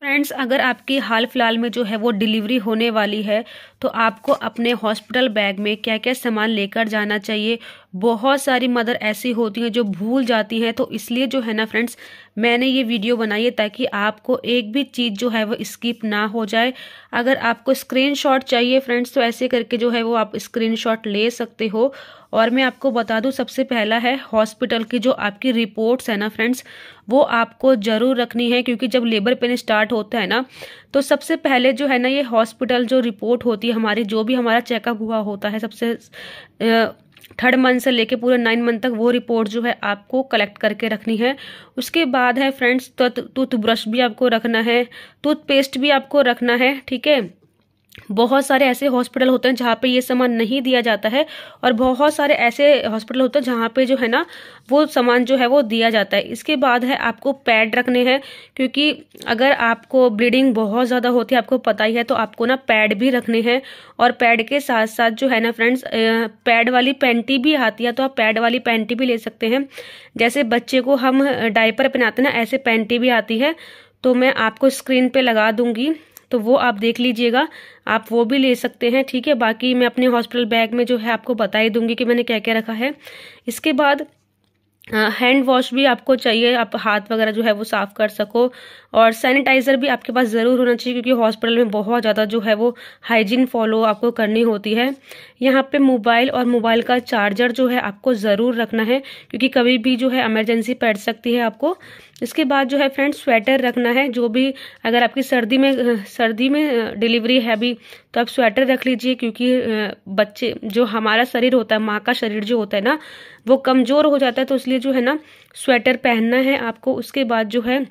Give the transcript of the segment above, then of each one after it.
friends अगर आपकी हाल फिलहाल में जो है वो डिलीवरी होने वाली है तो आपको अपने हॉस्पिटल बैग में क्या क्या सामान लेकर जाना चाहिए बहुत सारी मदर ऐसी होती हैं जो भूल जाती हैं तो इसलिए जो है ना फ्रेंड्स मैंने ये वीडियो बनाई है ताकि आपको एक भी चीज़ जो है वो स्किप ना हो जाए अगर आपको स्क्रीनशॉट चाहिए फ्रेंड्स तो ऐसे करके जो है वो आप स्क्रीनशॉट ले सकते हो और मैं आपको बता दूं सबसे पहला है हॉस्पिटल की जो आपकी रिपोर्ट्स है ना फ्रेंड्स वो आपको ज़रूर रखनी है क्योंकि जब लेबर पेन स्टार्ट होता है ना तो सबसे पहले जो है ना ये हॉस्पिटल जो रिपोर्ट होती है हमारी जो भी हमारा चेकअप हुआ होता है सबसे आ, थर्ड मंथ से लेके पूरे नाइन मंथ तक वो रिपोर्ट जो है आपको कलेक्ट करके रखनी है उसके बाद है फ्रेंड्स टूथब्रश भी आपको रखना है टूथपेस्ट भी आपको रखना है ठीक है बहुत सारे ऐसे हॉस्पिटल होते हैं जहाँ पे ये सामान नहीं दिया जाता है और बहुत सारे ऐसे हॉस्पिटल होते हैं जहाँ पे जो है ना वो सामान जो है वो दिया जाता है इसके बाद है आपको पैड रखने हैं क्योंकि अगर आपको ब्लीडिंग बहुत ज़्यादा होती है आपको पता ही है तो आपको ना पैड भी रखने हैं और पैड के साथ साथ जो है ना फ्रेंड्स पैड वाली पैंटी भी आती है तो आप पैड वाली पैंटी भी ले सकते हैं जैसे बच्चे को हम डाइपर पहनाते ना ऐसे पैंटी भी आती है तो मैं आपको स्क्रीन पर लगा दूंगी तो वो आप देख लीजिएगा आप वो भी ले सकते हैं ठीक है बाकी मैं अपने हॉस्पिटल बैग में जो है आपको बता ही दूंगी कि मैंने क्या क्या रखा है इसके बाद हैंड वॉश भी आपको चाहिए आप हाथ वगैरह जो है वो साफ़ कर सको और सैनिटाइज़र भी आपके पास ज़रूर होना चाहिए क्योंकि हॉस्पिटल में बहुत ज़्यादा जो है वो हाइजीन फॉलो आपको करनी होती है यहाँ पे मोबाइल और मोबाइल का चार्जर जो है आपको ज़रूर रखना है क्योंकि कभी भी जो है एमरजेंसी पड़ सकती है आपको इसके बाद जो है फ्रेंड्स स्वेटर रखना है जो भी अगर आपकी सर्दी में सर्दी में डिलीवरी है भी तो आप स्वेटर रख लीजिए क्योंकि बच्चे जो हमारा शरीर होता है माँ का शरीर जो होता है ना वो कमज़ोर हो जाता है तो इसलिए जो है ना स्वेटर पहनना है आपको उसके बाद जो है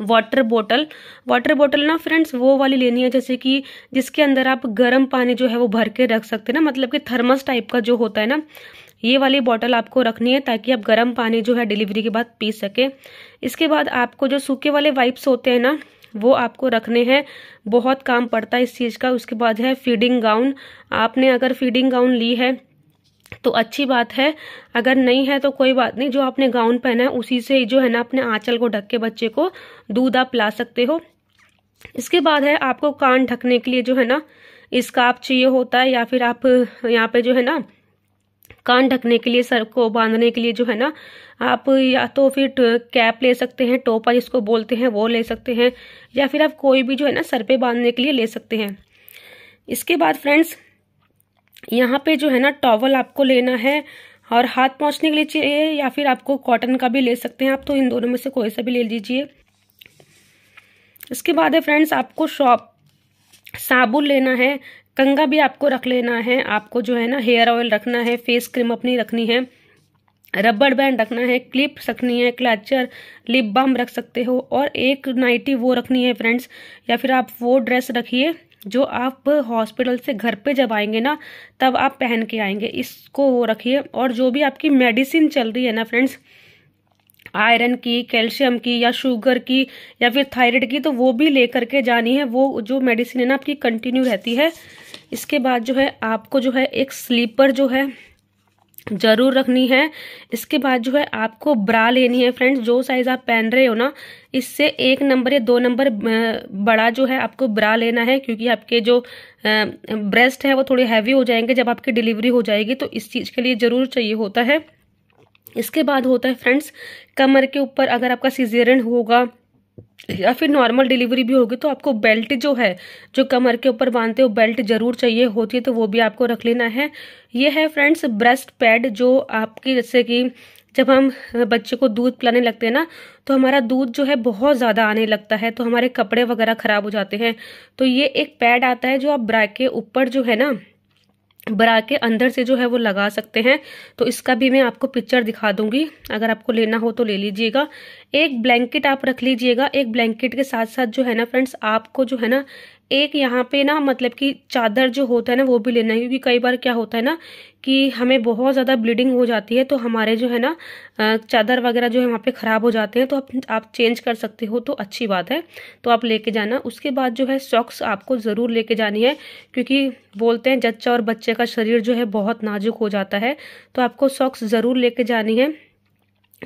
वाटर बोतल वाटर बोतल ना फ्रेंड्स वो वाली लेनी है जैसे कि जिसके अंदर आप गर्म पानी जो है वो भर के रख सकते हैं ना मतलब कि थर्मस टाइप का जो होता है ना ये वाली बॉटल आपको रखनी है ताकि आप गर्म पानी जो है डिलीवरी के बाद पी सके इसके बाद आपको जो सूखे वाले वाइप्स होते हैं ना वो आपको रखने हैं बहुत काम पड़ता है इस चीज़ का उसके बाद है फीडिंग गाउन आपने अगर फीडिंग गाउन ली है तो अच्छी बात है अगर नहीं है तो कोई बात नहीं जो आपने गाउन पहना है उसी से जो है ना अपने आंचल को ढक के बच्चे को दूध आप ला सकते हो इसके बाद है आपको कान ढकने के लिए जो है ना स्कार्फ चाहिए होता है या फिर आप यहाँ पे जो है ना कान ढकने के लिए सर को बांधने के लिए जो है ना आप या तो फिर कैप ले सकते हैं टोपा जिसको बोलते हैं वो ले सकते हैं या फिर आप कोई भी जो है ना सर पे बांधने के लिए ले सकते हैं इसके बाद फ्रेंड्स यहाँ पे जो है ना टॉवल आपको लेना है और हाथ पहुँचने के लिए चाहिए या फिर आपको कॉटन का भी ले सकते हैं आप तो इन दोनों में से कोई सा भी ले लीजिए इसके बाद है फ्रेंड्स आपको शॉप साबुन लेना है कंगा भी आपको रख लेना है आपको जो है ना हेयर ऑयल रखना है फेस क्रीम अपनी रखनी है रबड़ बैंड रखना है क्लिप रखनी है क्लचर लिप बाम रख सकते हो और एक नाइटी वो रखनी है फ्रेंड्स या फिर आप वो ड्रेस रखिए जो आप हॉस्पिटल से घर पे जब आएंगे ना तब आप पहन के आएंगे इसको वो रखिए और जो भी आपकी मेडिसिन चल रही है ना फ्रेंड्स आयरन की कैल्शियम की या शुगर की या फिर थायराइड की तो वो भी लेकर के जानी है वो जो मेडिसिन है ना आपकी कंटिन्यू रहती है इसके बाद जो है आपको जो है एक स्लीपर जो है जरूर रखनी है इसके बाद जो है आपको ब्रा लेनी है फ्रेंड्स जो साइज़ आप पहन रहे हो ना इससे एक नंबर या दो नंबर बड़ा जो है आपको ब्रा लेना है क्योंकि आपके जो ब्रेस्ट है वो थोड़े हैवी हो जाएंगे जब आपकी डिलीवरी हो जाएगी तो इस चीज़ के लिए ज़रूर चाहिए होता है इसके बाद होता है फ्रेंड्स कमर के ऊपर अगर आपका सीजेरन होगा या फिर नॉर्मल डिलीवरी भी होगी तो आपको बेल्ट जो है जो कमर के ऊपर बांधते हो बेल्ट जरूर चाहिए होती है तो वो भी आपको रख लेना है ये है फ्रेंड्स ब्रेस्ट पैड जो आपकी जैसे कि जब हम बच्चे को दूध पिलाने लगते हैं ना तो हमारा दूध जो है बहुत ज़्यादा आने लगता है तो हमारे कपड़े वगैरह ख़राब हो जाते हैं तो ये एक पैड आता है जो आप ब्रैक के ऊपर जो है ना बरा के अंदर से जो है वो लगा सकते हैं तो इसका भी मैं आपको पिक्चर दिखा दूंगी अगर आपको लेना हो तो ले लीजिएगा एक ब्लैंकेट आप रख लीजिएगा एक ब्लैंकेट के साथ साथ जो है ना फ्रेंड्स आपको जो है ना एक यहाँ पे ना मतलब कि चादर जो होता है ना वो भी लेना है क्योंकि कई बार क्या होता है ना कि हमें बहुत ज़्यादा ब्लीडिंग हो जाती है तो हमारे जो है ना चादर वगैरह जो है वहाँ पे ख़राब हो जाते हैं तो आप आप चेंज कर सकते हो तो अच्छी बात है तो आप लेके जाना उसके बाद जो है सॉक्स आपको ज़रूर लेके जानी है क्योंकि बोलते हैं जच्चा और बच्चे का शरीर जो है बहुत नाजुक हो जाता है तो आपको सॉक्स ज़रूर लेके जानी है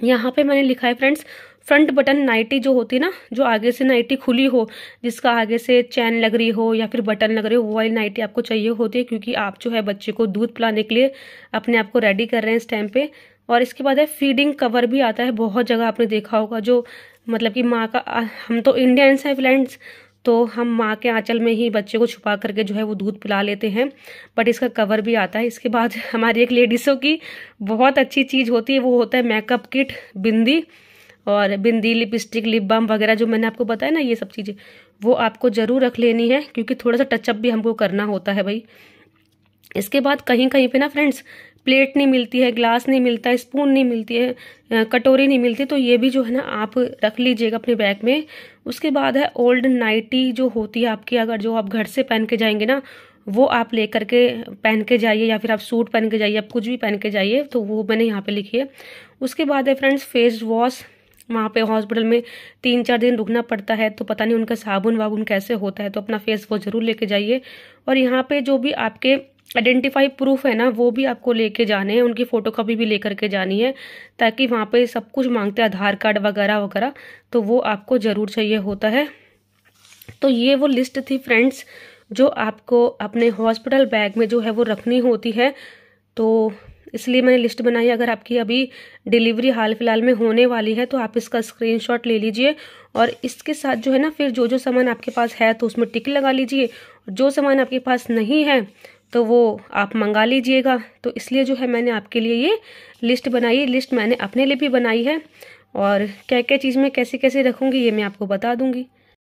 यहाँ पे मैंने लिखा है फ्रेंड्स फ्रंट बटन नाइटी जो होती है ना जो आगे से नाइटी खुली हो जिसका आगे से चैन लग रही हो या फिर बटन लग रहे हो वो वाली नाइटी आपको चाहिए होती है क्योंकि आप जो है बच्चे को दूध पिलाने के लिए अपने आप को रेडी कर रहे हैं इस टाइम पे और इसके बाद है फीडिंग कवर भी आता है बहुत जगह आपने देखा होगा जो मतलब कि माँ का हम तो इंडियंस हैं फ्रेंड्स तो हम माँ के आंचल में ही बच्चे को छुपा करके जो है वो दूध पिला लेते हैं बट इसका कवर भी आता है इसके बाद हमारी एक लेडीज़ों की बहुत अच्छी चीज़ होती है वो होता है मेकअप किट बिंदी और बिंदी लिपस्टिक लिप बाम वगैरह जो मैंने आपको बताया ना ये सब चीज़ें वो आपको ज़रूर रख लेनी है क्योंकि थोड़ा सा टचअप भी हमको करना होता है भाई इसके बाद कहीं कहीं पे ना फ्रेंड्स प्लेट नहीं मिलती है ग्लास नहीं मिलता स्पून नहीं मिलती है कटोरी नहीं मिलती तो ये भी जो है ना आप रख लीजिएगा अपने बैग में उसके बाद है ओल्ड नाइटी जो होती है आपकी अगर जो आप घर से पहन के जाएंगे ना वो आप ले करके पहन के जाइए या फिर आप सूट पहन के जाइए आप कुछ भी पहन के जाइए तो वो मैंने यहाँ पे लिखी है उसके बाद है फ्रेंड्स फेस वॉश वहाँ पे हॉस्पिटल में तीन चार दिन रुकना पड़ता है तो पता नहीं उनका साबुन वाबुन कैसे होता है तो अपना फेस वो ज़रूर लेके जाइए और यहाँ पे जो भी आपके आइडेंटिफाई प्रूफ है ना वो भी आपको लेके जाने हैं उनकी फ़ोटो कॉपी भी लेकर के जानी है ताकि वहाँ पे सब कुछ मांगते हैं आधार कार्ड वगैरह वगैरह तो वो आपको ज़रूर चाहिए होता है तो ये वो लिस्ट थी फ्रेंड्स जो आपको अपने हॉस्पिटल बैग में जो है वो रखनी होती है तो इसलिए मैंने लिस्ट बनाई अगर आपकी अभी डिलीवरी हाल फिलहाल में होने वाली है तो आप इसका स्क्रीनशॉट ले लीजिए और इसके साथ जो है ना फिर जो जो सामान आपके पास है तो उसमें टिक लगा लीजिए जो सामान आपके पास नहीं है तो वो आप मंगा लीजिएगा तो इसलिए जो है मैंने आपके लिए ये लिस्ट बनाई लिस्ट मैंने अपने लिए भी बनाई है और क्या क्या चीज़ में कैसे कैसे रखूँगी ये मैं आपको बता दूँगी